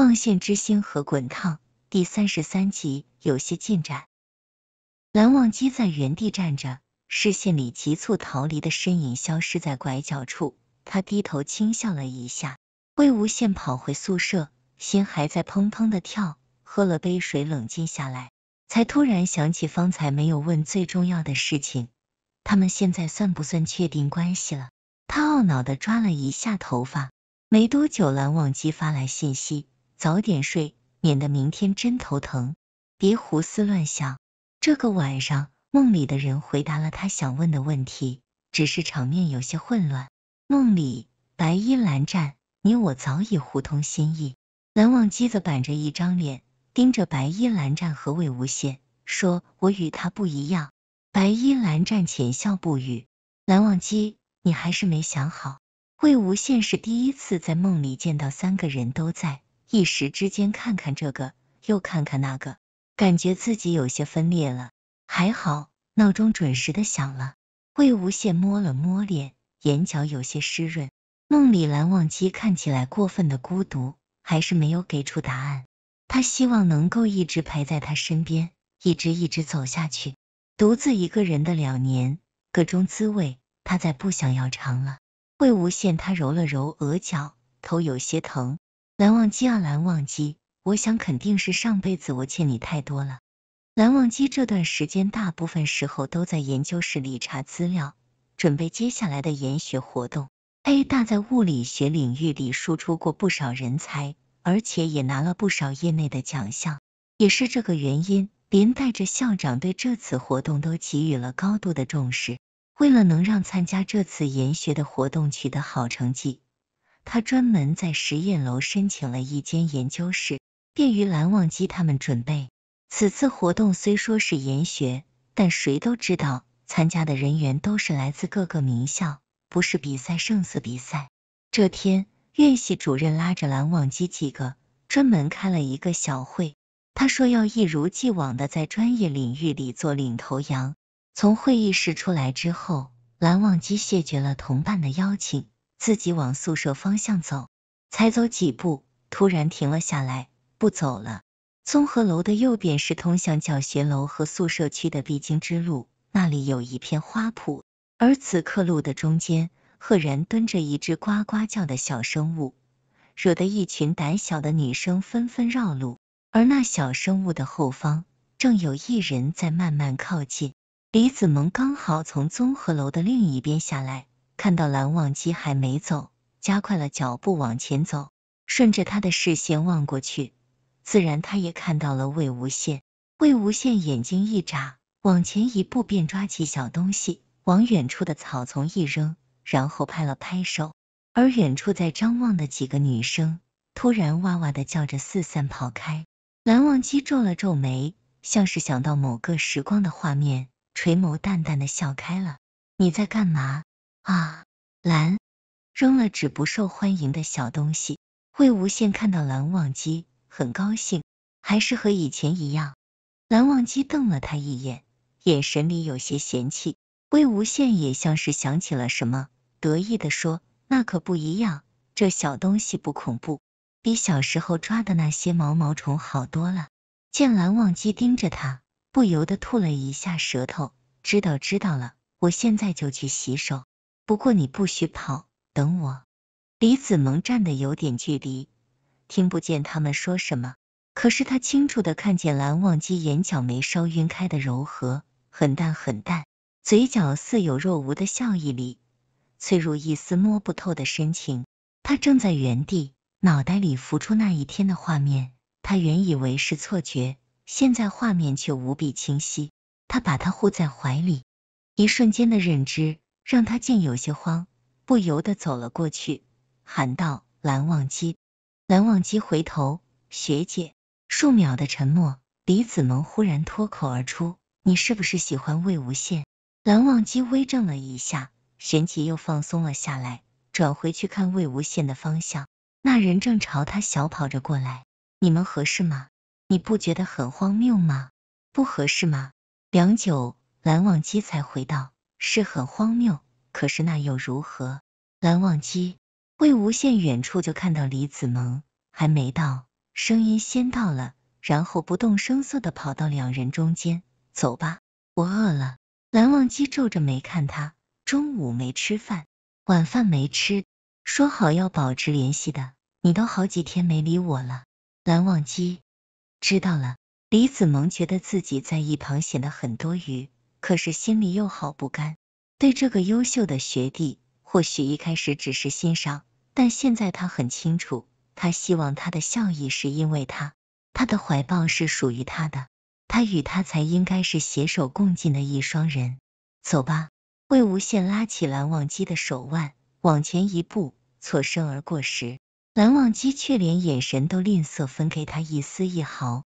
《望线之心和滚烫》第三十三集有些进展。蓝忘机在原地站着，视线里急促逃离的身影消失在拐角处。他低头轻笑了一下。魏无羡跑回宿舍，心还在砰砰的跳，喝了杯水冷静下来，才突然想起方才没有问最重要的事情：他们现在算不算确定关系了？他懊恼的抓了一下头发。没多久，蓝忘机发来信息。早点睡，免得明天真头疼。别胡思乱想。这个晚上，梦里的人回答了他想问的问题，只是场面有些混乱。梦里，白衣蓝湛，你我早已互通心意。蓝忘机则板着一张脸，盯着白衣蓝湛和魏无羡，说：“我与他不一样。”白衣蓝湛浅笑不语。蓝忘机，你还是没想好。魏无羡是第一次在梦里见到三个人都在。一时之间，看看这个，又看看那个，感觉自己有些分裂了。还好，闹钟准时的响了。魏无羡摸了摸脸，眼角有些湿润。梦里蓝忘机看起来过分的孤独，还是没有给出答案。他希望能够一直陪在他身边，一直一直走下去。独自一个人的两年，各种滋味，他再不想要尝了。魏无羡他揉了揉额角，头有些疼。蓝忘机啊，蓝忘机，我想肯定是上辈子我欠你太多了。蓝忘机这段时间大部分时候都在研究室里查资料，准备接下来的研学活动。A 大在物理学领域里输出过不少人才，而且也拿了不少业内的奖项，也是这个原因，连带着校长对这次活动都给予了高度的重视。为了能让参加这次研学的活动取得好成绩。他专门在实验楼申请了一间研究室，便于蓝忘机他们准备此次活动。虽说是研学，但谁都知道，参加的人员都是来自各个名校，不是比赛胜似比赛。这天，院系主任拉着蓝忘机几个，专门开了一个小会。他说要一如既往的在专业领域里做领头羊。从会议室出来之后，蓝忘机谢绝了同伴的邀请。自己往宿舍方向走，才走几步，突然停了下来，不走了。综合楼的右边是通向教学楼和宿舍区的必经之路，那里有一片花圃，而此刻路的中间，赫然蹲着一只呱呱叫的小生物，惹得一群胆小的女生纷纷绕路。而那小生物的后方，正有一人在慢慢靠近。李子萌刚好从综合楼的另一边下来。看到蓝忘机还没走，加快了脚步往前走。顺着他的视线望过去，自然他也看到了魏无羡。魏无羡眼睛一眨，往前一步，便抓起小东西往远处的草丛一扔，然后拍了拍手。而远处在张望的几个女生突然哇哇的叫着四散跑开。蓝忘机皱了皱眉，像是想到某个时光的画面，垂眸淡淡的笑开了。你在干嘛？啊！蓝扔了只不受欢迎的小东西。魏无羡看到蓝忘机，很高兴，还是和以前一样。蓝忘机瞪了他一眼，眼神里有些嫌弃。魏无羡也像是想起了什么，得意的说：“那可不一样，这小东西不恐怖，比小时候抓的那些毛毛虫好多了。”见蓝忘机盯着他，不由得吐了一下舌头。知道知道了，我现在就去洗手。不过你不许跑，等我。李子萌站的有点距离，听不见他们说什么。可是他清楚的看见蓝忘机眼角眉梢晕开的柔和，很淡很淡，嘴角似有若无的笑意里，脆弱一丝摸不透的深情。他正在原地，脑袋里浮出那一天的画面。他原以为是错觉，现在画面却无比清晰。他把他护在怀里，一瞬间的认知。让他竟有些慌，不由得走了过去，喊道：“蓝忘机！”蓝忘机回头，学姐。数秒的沉默，李子萌忽然脱口而出：“你是不是喜欢魏无羡？”蓝忘机微怔了一下，旋即又放松了下来，转回去看魏无羡的方向。那人正朝他小跑着过来。你们合适吗？你不觉得很荒谬吗？不合适吗？良久，蓝忘机才回道。是很荒谬，可是那又如何？蓝忘机、魏无羡远处就看到李子萌还没到，声音先到了，然后不动声色的跑到两人中间，走吧，我饿了。蓝忘机皱着眉看他，中午没吃饭，晚饭没吃，说好要保持联系的，你都好几天没理我了。蓝忘机知道了，李子萌觉得自己在一旁显得很多余。可是心里又好不甘，对这个优秀的学弟，或许一开始只是欣赏，但现在他很清楚，他希望他的笑意是因为他，他的怀抱是属于他的，他与他才应该是携手共进的一双人。走吧，魏无羡拉起蓝忘机的手腕，往前一步，错身而过时，蓝忘机却连眼神都吝啬分给他一丝一毫。